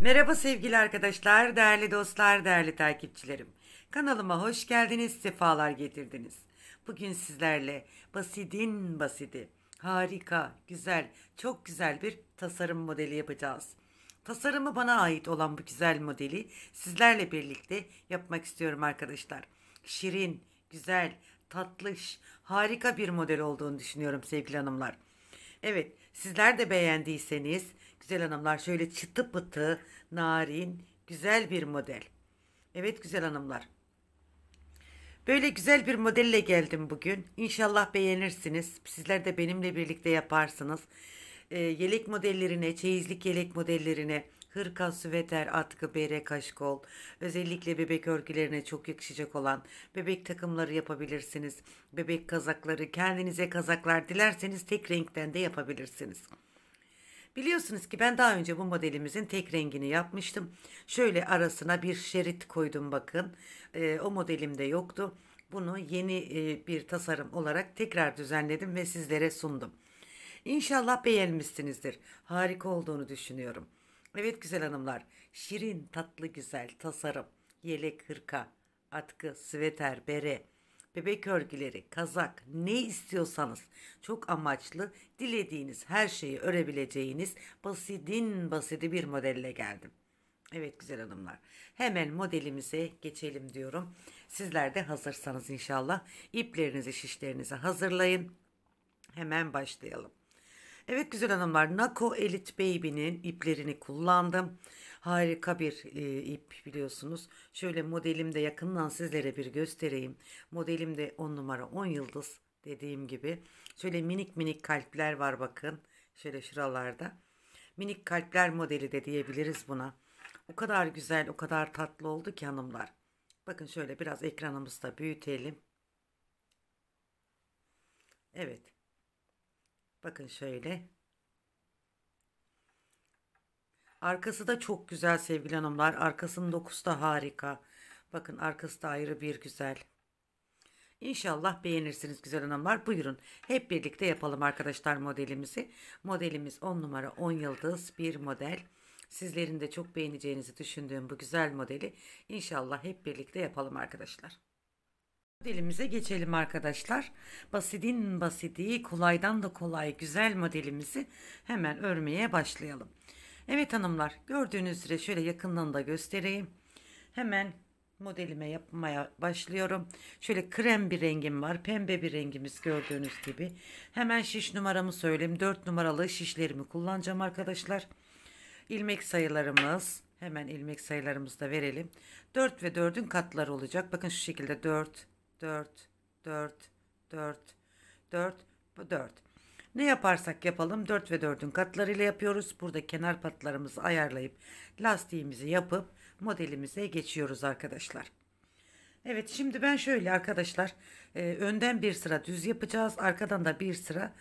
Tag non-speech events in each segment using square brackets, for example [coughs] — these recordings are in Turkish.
Merhaba sevgili arkadaşlar, değerli dostlar, değerli takipçilerim. Kanalıma hoş geldiniz, sefalar getirdiniz. Bugün sizlerle basidin basidi, harika, güzel, çok güzel bir tasarım modeli yapacağız. Tasarımı bana ait olan bu güzel modeli sizlerle birlikte yapmak istiyorum arkadaşlar. Şirin, güzel, tatlış, harika bir model olduğunu düşünüyorum sevgili hanımlar. Evet, sizler de beğendiyseniz güzel hanımlar şöyle çıtı pıtı, narin, güzel bir model. Evet güzel hanımlar. Böyle güzel bir modelle geldim bugün. İnşallah beğenirsiniz. Sizler de benimle birlikte yaparsınız. E, yelek modellerine, çeyizlik yelek modellerine, hırka, süveter, atkı, bere, kaşkol, özellikle bebek örgülerine çok yakışacak olan bebek takımları yapabilirsiniz. Bebek kazakları, kendinize kazaklar dilerseniz tek renkten de yapabilirsiniz. Biliyorsunuz ki ben daha önce bu modelimizin tek rengini yapmıştım. Şöyle arasına bir şerit koydum bakın. E, o modelimde yoktu. Bunu yeni e, bir tasarım olarak tekrar düzenledim ve sizlere sundum. İnşallah beğenmişsinizdir. Harika olduğunu düşünüyorum. Evet güzel hanımlar, şirin tatlı güzel tasarım, yelek hırka, atkı, sveter, bere, bebek örgüleri, kazak ne istiyorsanız çok amaçlı dilediğiniz her şeyi örebileceğiniz basidin basiti bir modelle geldim. Evet güzel hanımlar. Hemen modelimize geçelim diyorum. Sizler de hazırsanız inşallah iplerinizi şişlerinizi hazırlayın. Hemen başlayalım. Evet güzel hanımlar Nako Elite Baby'nin iplerini kullandım. Harika bir e, ip biliyorsunuz. Şöyle modelimde yakından sizlere bir göstereyim. Modelimde 10 numara 10 yıldız dediğim gibi. Şöyle minik minik kalpler var bakın. Şöyle şuralarda. Minik kalpler modeli de diyebiliriz buna. O kadar güzel o kadar tatlı oldu ki hanımlar. Bakın şöyle biraz ekranımızı da büyütelim. Evet. Bakın şöyle. Arkası da çok güzel sevgili hanımlar. Arkasının dokusu da harika. Bakın arkası da ayrı bir güzel. İnşallah beğenirsiniz güzel hanımlar. Buyurun hep birlikte yapalım arkadaşlar modelimizi. Modelimiz 10 numara 10 yıldız bir model. Sizlerin de çok beğeneceğinizi düşündüğüm bu güzel modeli inşallah hep birlikte yapalım arkadaşlar. Modelimize geçelim arkadaşlar. Basidin basidi, kolaydan da kolay güzel modelimizi hemen örmeye başlayalım. Evet hanımlar gördüğünüz üzere şöyle yakından da göstereyim. Hemen modelime yapmaya başlıyorum. Şöyle krem bir rengim var. Pembe bir rengimiz gördüğünüz gibi. Hemen şiş numaramı söyleyeyim. 4 numaralı şişlerimi kullanacağım arkadaşlar. İlmek sayılarımız. Hemen ilmek sayılarımızı da verelim. 4 ve 4'ün katları olacak. Bakın şu şekilde 4, 4, 4, 4, 4, 4. Ne yaparsak yapalım 4 ve 4'ün katlarıyla yapıyoruz. Burada kenar patlarımızı ayarlayıp lastiğimizi yapıp modelimize geçiyoruz arkadaşlar. Evet şimdi ben şöyle arkadaşlar e, önden bir sıra düz yapacağız. Arkadan da bir sıra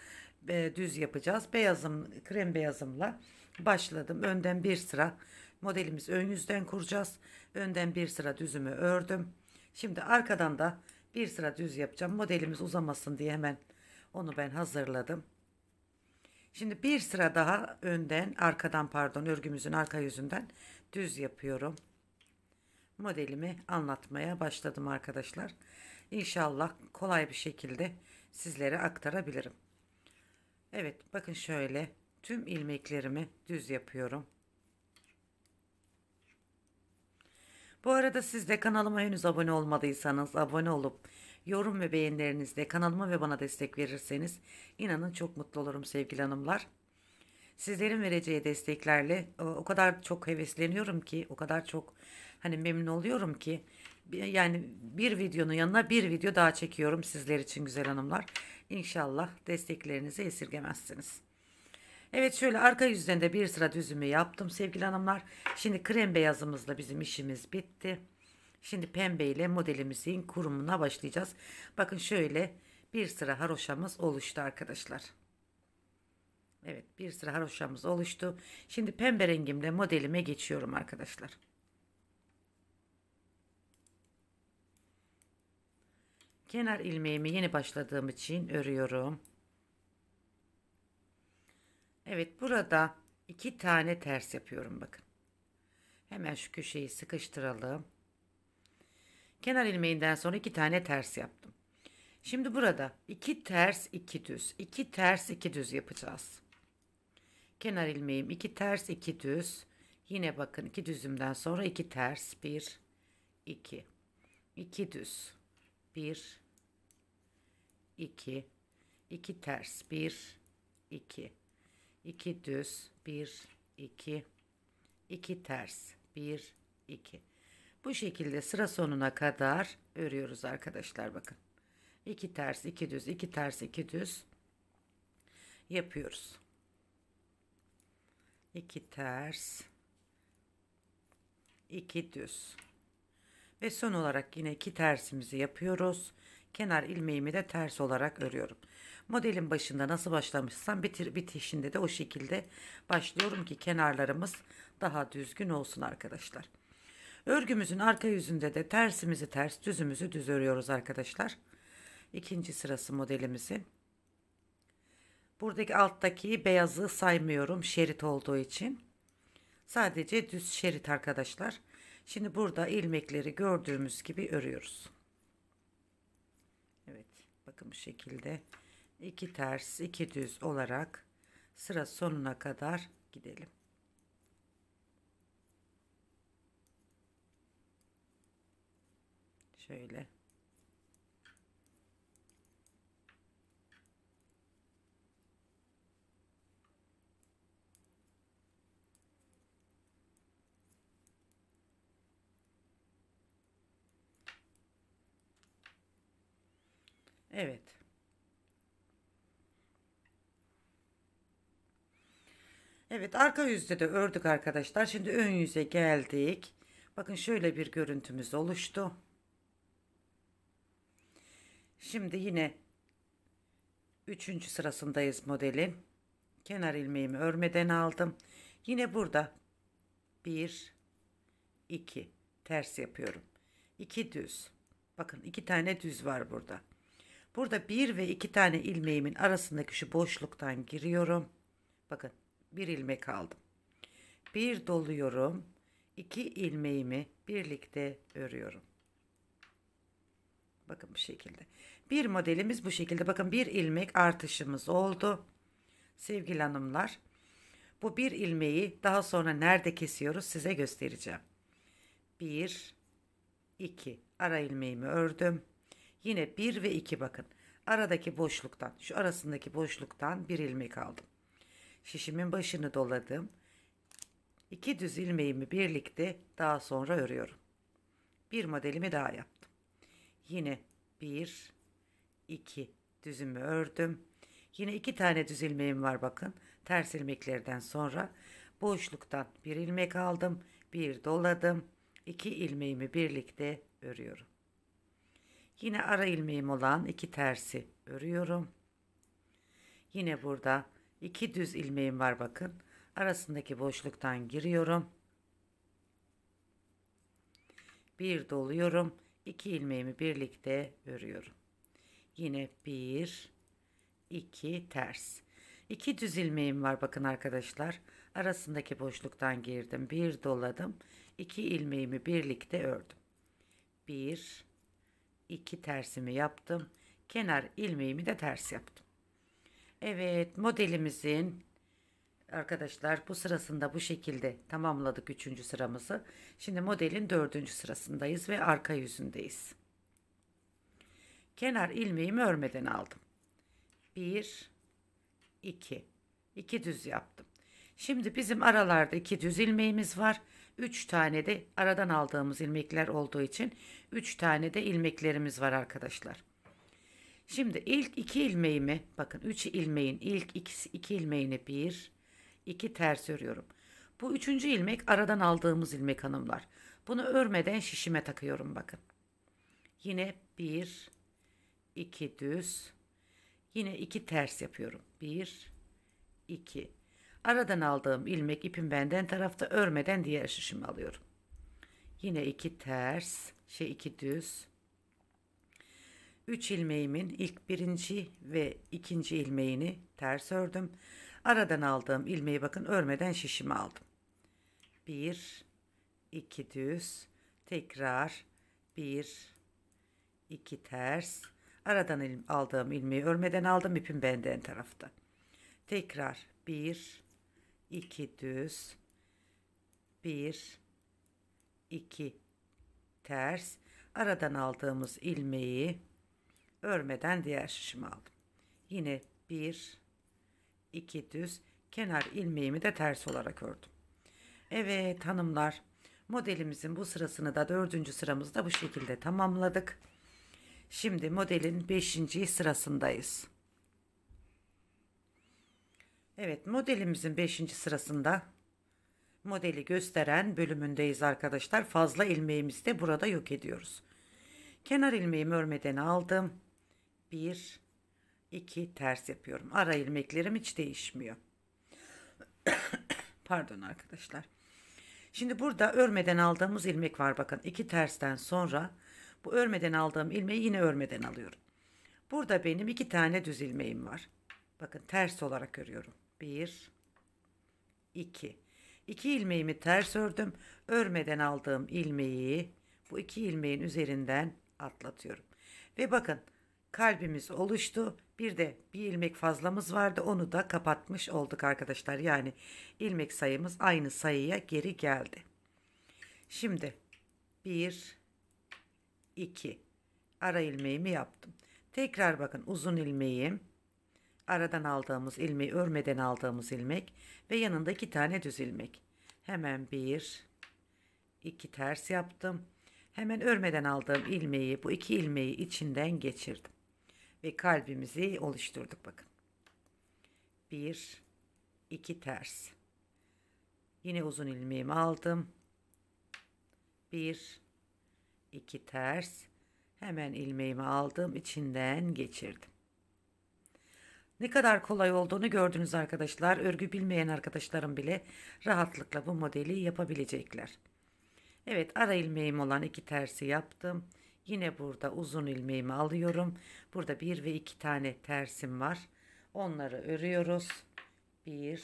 e, düz yapacağız. Beyazım krem beyazımla başladım. Önden bir sıra modelimiz ön yüzden kuracağız. Önden bir sıra düzümü ördüm. Şimdi arkadan da bir sıra düz yapacağım. Modelimiz uzamasın diye hemen onu ben hazırladım. Şimdi bir sıra daha önden, arkadan pardon, örgümüzün arka yüzünden düz yapıyorum. Modelimi anlatmaya başladım arkadaşlar. İnşallah kolay bir şekilde sizlere aktarabilirim. Evet, bakın şöyle tüm ilmeklerimi düz yapıyorum. Bu arada siz de kanalıma henüz abone olmadıysanız abone olup yorum ve beğenilerinizle kanalıma ve bana destek verirseniz inanın çok mutlu olurum sevgili hanımlar. Sizlerin vereceği desteklerle o kadar çok hevesleniyorum ki o kadar çok hani memnun oluyorum ki yani bir videonun yanına bir video daha çekiyorum sizler için güzel hanımlar. İnşallah desteklerinizi esirgemezsiniz. Evet şöyle arka yüzünde bir sıra düzümü yaptım sevgili hanımlar. Şimdi krem beyazımızla bizim işimiz bitti. Şimdi pembe ile modelimizin kurumuna başlayacağız. Bakın şöyle bir sıra haroşamız oluştu arkadaşlar. Evet bir sıra haroşamız oluştu. Şimdi pembe rengimle modelime geçiyorum arkadaşlar. Kenar ilmeğimi yeni başladığım için örüyorum. Evet burada iki tane ters yapıyorum bakın. Hemen şu köşeyi sıkıştıralım. Kenar ilmeğinden sonra iki tane ters yaptım. Şimdi burada iki ters iki düz, iki ters iki düz yapacağız. Kenar ilmeğim iki ters iki düz. Yine bakın iki düzümden sonra iki ters bir iki, iki düz bir iki, iki ters bir iki. 2 düz 1 2 2 ters 1 2 bu şekilde sıra sonuna kadar örüyoruz arkadaşlar bakın 2 ters 2 düz 2 ters 2 düz yapıyoruz 2 ters 2 düz ve son olarak yine 2 tersimizi yapıyoruz kenar ilmeğimi de ters olarak örüyorum Modelin başında nasıl başlamışsam bitir, bitişinde de o şekilde başlıyorum ki kenarlarımız daha düzgün olsun arkadaşlar. Örgümüzün arka yüzünde de tersimizi ters düzümüzü düz örüyoruz arkadaşlar. İkinci sırası modelimizin. Buradaki alttaki beyazı saymıyorum şerit olduğu için. Sadece düz şerit arkadaşlar. Şimdi burada ilmekleri gördüğümüz gibi örüyoruz. Evet bakın bu şekilde 2 ters 2 düz olarak sıra sonuna kadar gidelim. Şöyle. Evet. Evet arka yüzde de ördük arkadaşlar. Şimdi ön yüze geldik. Bakın şöyle bir görüntümüz oluştu. Şimdi yine 3. sırasındayız modelin. Kenar ilmeğimi örmeden aldım. Yine burada 1 2 ters yapıyorum. 2 düz. Bakın 2 tane düz var burada. Burada 1 ve 2 tane ilmeğimin arasındaki şu boşluktan giriyorum. Bakın bir ilmek aldım. Bir doluyorum. İki ilmeğimi birlikte örüyorum. Bakın bu şekilde. Bir modelimiz bu şekilde. Bakın bir ilmek artışımız oldu. Sevgili hanımlar. Bu bir ilmeği daha sonra nerede kesiyoruz size göstereceğim. Bir, iki ara ilmeğimi ördüm. Yine bir ve iki bakın. Aradaki boşluktan, şu arasındaki boşluktan bir ilmek aldım şişimin başını doladım. İki düz ilmeğimi birlikte daha sonra örüyorum. Bir modelimi daha yaptım. Yine bir, iki düzümü ördüm. Yine iki tane düz ilmeğim var bakın. Ters ilmeklerden sonra boşluktan bir ilmek aldım. Bir doladım. İki ilmeğimi birlikte örüyorum. Yine ara ilmeğim olan iki tersi örüyorum. Yine burada 2 düz ilmeğim var bakın. Arasındaki boşluktan giriyorum. Bir doluyorum. iki ilmeğimi birlikte örüyorum. Yine bir, iki ters. 2 düz ilmeğim var bakın arkadaşlar. Arasındaki boşluktan girdim. Bir doladım. iki ilmeğimi birlikte ördüm. bir, iki tersimi yaptım. Kenar ilmeğimi de ters yaptım. Evet modelimizin arkadaşlar bu sırasında bu şekilde tamamladık 3. sıramızı. Şimdi modelin 4. sırasındayız ve arka yüzündeyiz. Kenar ilmeğimi örmeden aldım. 1 2 2 düz yaptım. Şimdi bizim aralarda 2 düz ilmeğimiz var. 3 tane de aradan aldığımız ilmekler olduğu için 3 tane de ilmeklerimiz var arkadaşlar. Şimdi ilk iki ilmeğimi bakın 3 ilmeğin ilk ikisi iki ilmeğini bir iki ters örüyorum. Bu üçüncü ilmek aradan aldığımız ilmek hanımlar. Bunu örmeden şişime takıyorum bakın. Yine bir iki düz yine iki ters yapıyorum. Bir iki aradan aldığım ilmek ipim benden tarafta örmeden diğer şişimi alıyorum. Yine iki ters şey iki düz 3 ilmeğimin ilk birinci ve ikinci ilmeğini ters ördüm. Aradan aldığım ilmeği bakın örmeden şişimi aldım. 1 2 düz tekrar 1 2 ters aradan il aldığım ilmeği örmeden aldım ipim benden tarafta. Tekrar 1 2 düz 1 2 ters aradan aldığımız ilmeği örmeden diğer şişimi aldım. Yine bir, iki düz kenar ilmeğimi de ters olarak ördüm. Evet hanımlar modelimizin bu sırasını da dördüncü sıramızda bu şekilde tamamladık. Şimdi modelin beşinci sırasındayız. Evet modelimizin beşinci sırasında modeli gösteren bölümündeyiz arkadaşlar. Fazla ilmeğimizi de burada yok ediyoruz. Kenar ilmeğimi örmeden aldım. 1 2 ters yapıyorum. Ara ilmeklerim hiç değişmiyor. [coughs] Pardon arkadaşlar. Şimdi burada örmeden aldığımız ilmek var bakın. 2 tersten sonra bu örmeden aldığım ilmeği yine örmeden alıyorum. Burada benim iki tane düz ilmeğim var. Bakın ters olarak örüyorum. 1 2 2 ilmeğimi ters ördüm. Örmeden aldığım ilmeği bu iki ilmeğin üzerinden atlatıyorum. Ve bakın kalbimiz oluştu. Bir de bir ilmek fazlamız vardı. Onu da kapatmış olduk arkadaşlar. Yani ilmek sayımız aynı sayıya geri geldi. Şimdi 1 2 ara ilmeğimi yaptım. Tekrar bakın uzun ilmeğim aradan aldığımız ilmeği örmeden aldığımız ilmek ve yanında iki tane düz ilmek. Hemen bir, iki ters yaptım. Hemen örmeden aldığım ilmeği bu iki ilmeği içinden geçirdim ve kalbimizi oluşturduk bakın. Bir, iki ters. Yine uzun ilmeğimi aldım. Bir, iki ters. Hemen ilmeğimi aldım, içinden geçirdim. Ne kadar kolay olduğunu gördünüz arkadaşlar. Örgü bilmeyen arkadaşlarım bile rahatlıkla bu modeli yapabilecekler. Evet ara ilmeğim olan iki tersi yaptım. Yine burada uzun ilmeğimi alıyorum. Burada bir ve iki tane tersim var. Onları örüyoruz. Bir,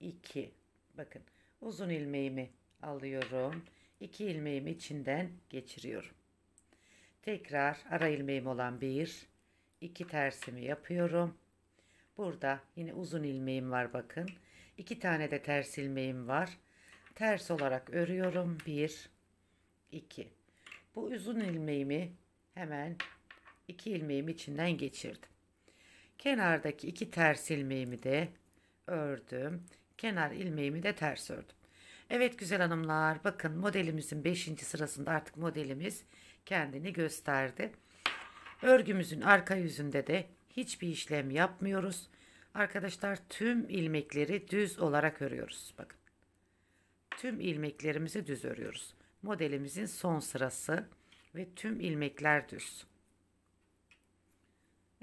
iki. Bakın uzun ilmeğimi alıyorum. İki ilmeğimi içinden geçiriyorum. Tekrar ara ilmeğim olan bir, iki tersimi yapıyorum. Burada yine uzun ilmeğim var bakın. İki tane de ters ilmeğim var. Ters olarak örüyorum. Bir, iki. Bu uzun ilmeğimi hemen iki ilmeğim içinden geçirdim. Kenardaki iki ters ilmeğimi de ördüm. Kenar ilmeğimi de ters ördüm. Evet güzel hanımlar bakın modelimizin 5. sırasında artık modelimiz kendini gösterdi. Örgümüzün arka yüzünde de hiçbir işlem yapmıyoruz. Arkadaşlar tüm ilmekleri düz olarak örüyoruz. Bakın. Tüm ilmeklerimizi düz örüyoruz modelimizin son sırası ve tüm ilmekler düz.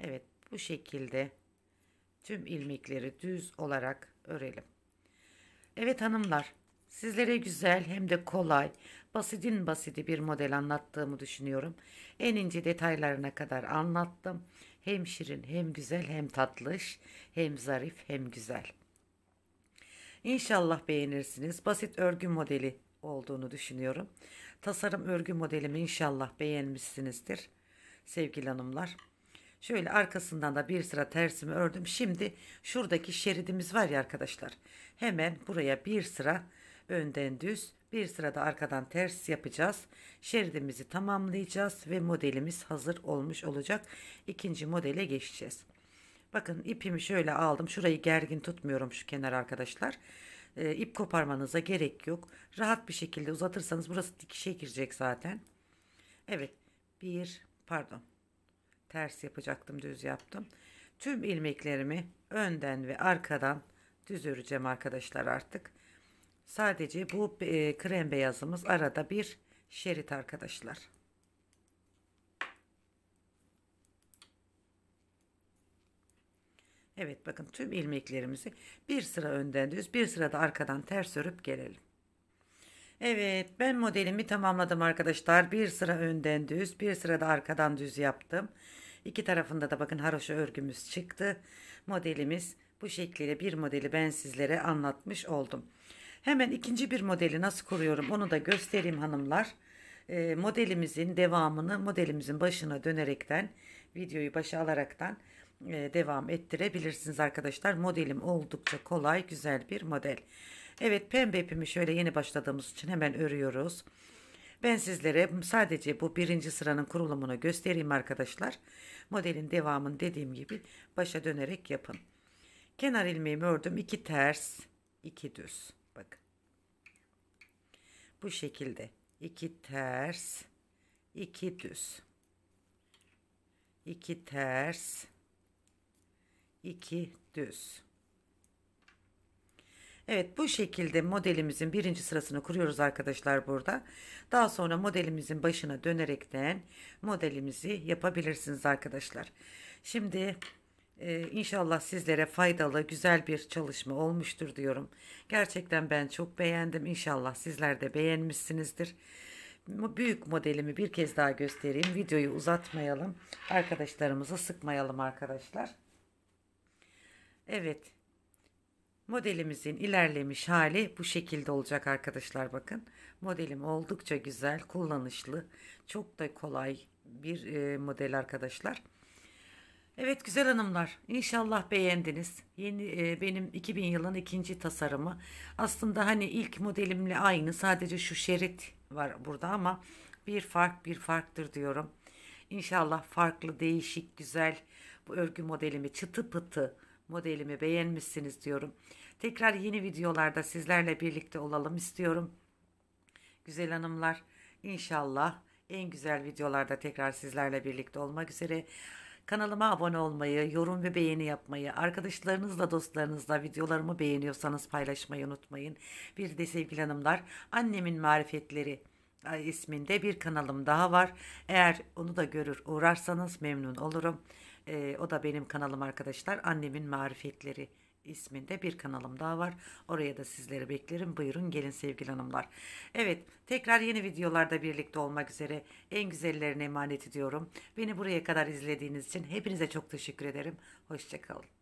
Evet bu şekilde tüm ilmekleri düz olarak örelim. Evet hanımlar sizlere güzel hem de kolay basitin basiti bir model anlattığımı düşünüyorum. En ince detaylarına kadar anlattım. Hem şirin hem güzel hem tatlış hem zarif hem güzel. İnşallah beğenirsiniz. Basit örgü modeli olduğunu düşünüyorum. Tasarım örgü modelimi inşallah beğenmişsinizdir sevgili hanımlar. Şöyle arkasından da bir sıra tersimi ördüm. Şimdi şuradaki şeridimiz var ya arkadaşlar. Hemen buraya bir sıra önden düz bir sıra da arkadan ters yapacağız. Şeridimizi tamamlayacağız ve modelimiz hazır olmuş olacak. İkinci modele geçeceğiz. Bakın ipimi şöyle aldım. Şurayı gergin tutmuyorum şu kenar arkadaşlar. Arkadaşlar e, ip koparmanıza gerek yok. Rahat bir şekilde uzatırsanız burası dikişe girecek zaten. Evet. Bir pardon. Ters yapacaktım düz yaptım. Tüm ilmeklerimi önden ve arkadan düz öreceğim arkadaşlar artık. Sadece bu e, krem beyazımız arada bir şerit arkadaşlar. Evet bakın tüm ilmeklerimizi bir sıra önden düz bir sıra da arkadan ters örüp gelelim. Evet ben modelimi tamamladım arkadaşlar. Bir sıra önden düz bir sıra da arkadan düz yaptım. İki tarafında da bakın haroşa örgümüz çıktı. Modelimiz bu şekliyle bir modeli ben sizlere anlatmış oldum. Hemen ikinci bir modeli nasıl kuruyorum onu da göstereyim hanımlar. Ee, modelimizin devamını modelimizin başına dönerekten videoyu başa alaraktan e, devam ettirebilirsiniz arkadaşlar. Modelim oldukça kolay güzel bir model. Evet pembe ipimi şöyle yeni başladığımız için hemen örüyoruz. Ben sizlere sadece bu birinci sıranın kurulumunu göstereyim arkadaşlar. Modelin devamını dediğim gibi başa dönerek yapın. Kenar ilmeğimi ördüm. 2 ters, 2 düz. Bakın. Bu şekilde. 2 ters, 2 düz. 2 ters, 2 düz. Evet bu şekilde modelimizin birinci sırasını kuruyoruz arkadaşlar burada. Daha sonra modelimizin başına dönerekten modelimizi yapabilirsiniz arkadaşlar. Şimdi e, inşallah sizlere faydalı güzel bir çalışma olmuştur diyorum. Gerçekten ben çok beğendim. İnşallah sizler de beğenmişsinizdir. Büyük modelimi bir kez daha göstereyim. Videoyu uzatmayalım. Arkadaşlarımızı sıkmayalım arkadaşlar. Evet. Modelimizin ilerlemiş hali bu şekilde olacak arkadaşlar bakın. Modelim oldukça güzel, kullanışlı, çok da kolay bir e, model arkadaşlar. Evet güzel hanımlar inşallah beğendiniz. Yeni e, benim 2000 yılın ikinci tasarımı. Aslında hani ilk modelimle aynı sadece şu şerit var burada ama bir fark bir farktır diyorum. İnşallah farklı değişik güzel bu örgü modelimi çıtı pıtı modelimi beğenmişsiniz diyorum. Tekrar yeni videolarda sizlerle birlikte olalım istiyorum. Güzel hanımlar inşallah en güzel videolarda tekrar sizlerle birlikte olmak üzere. Kanalıma abone olmayı, yorum ve beğeni yapmayı, arkadaşlarınızla, dostlarınızla videolarımı beğeniyorsanız paylaşmayı unutmayın. Bir de sevgili hanımlar, annemin marifetleri isminde bir kanalım daha var. Eğer onu da görür uğrarsanız memnun olurum. E, o da benim kanalım arkadaşlar. Annemin marifetleri isminde bir kanalım daha var. Oraya da sizleri beklerim. Buyurun gelin sevgili hanımlar. Evet tekrar yeni videolarda birlikte olmak üzere en güzellerine emanet ediyorum. Beni buraya kadar izlediğiniz için hepinize çok teşekkür ederim. Hoşçakalın.